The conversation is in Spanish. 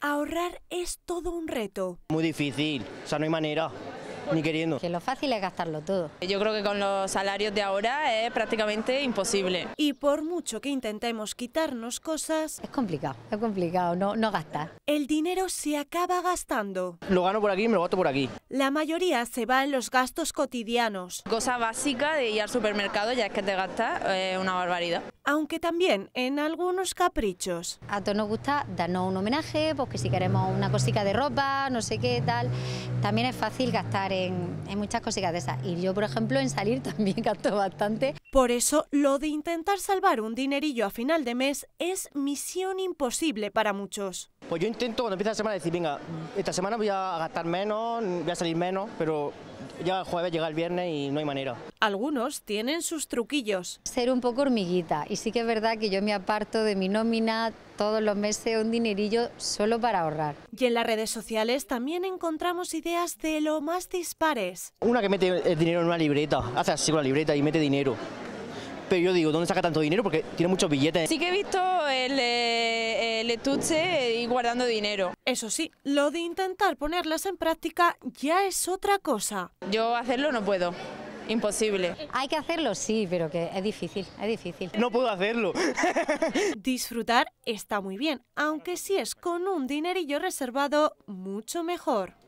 ahorrar es todo un reto. Muy difícil, o sea, no hay manera. Ni queriendo. Que lo fácil es gastarlo todo. Yo creo que con los salarios de ahora es prácticamente imposible. Y por mucho que intentemos quitarnos cosas... Es complicado, es complicado, no, no gastar. El dinero se acaba gastando. Lo gano por aquí y me lo gasto por aquí. La mayoría se va en los gastos cotidianos. Cosa básica de ir al supermercado ya es que te gastas una barbaridad aunque también en algunos caprichos. A todos nos gusta darnos un homenaje, porque pues, si queremos una cosita de ropa, no sé qué, tal. También es fácil gastar en, en muchas cositas de esas. Y yo, por ejemplo, en salir también gasto bastante. Por eso, lo de intentar salvar un dinerillo a final de mes es misión imposible para muchos. Pues yo intento cuando empieza la semana decir, venga, esta semana voy a gastar menos, voy a salir menos, pero ya el jueves, llega el viernes y no hay manera. Algunos tienen sus truquillos. Ser un poco hormiguita y sí que es verdad que yo me aparto de mi nómina todos los meses un dinerillo solo para ahorrar. Y en las redes sociales también encontramos ideas de lo más dispares. Una que mete el dinero en una libreta, hace así con la libreta y mete dinero. Pero yo digo, ¿dónde saca tanto dinero? Porque tiene muchos billetes. Sí que he visto eh, el, estuche y guardando dinero. Eso sí, lo de intentar ponerlas en práctica ya es otra cosa. Yo hacerlo no puedo. Imposible. Hay que hacerlo, sí, pero que es difícil, es difícil. No puedo hacerlo. Disfrutar está muy bien, aunque si es con un dinerillo reservado, mucho mejor.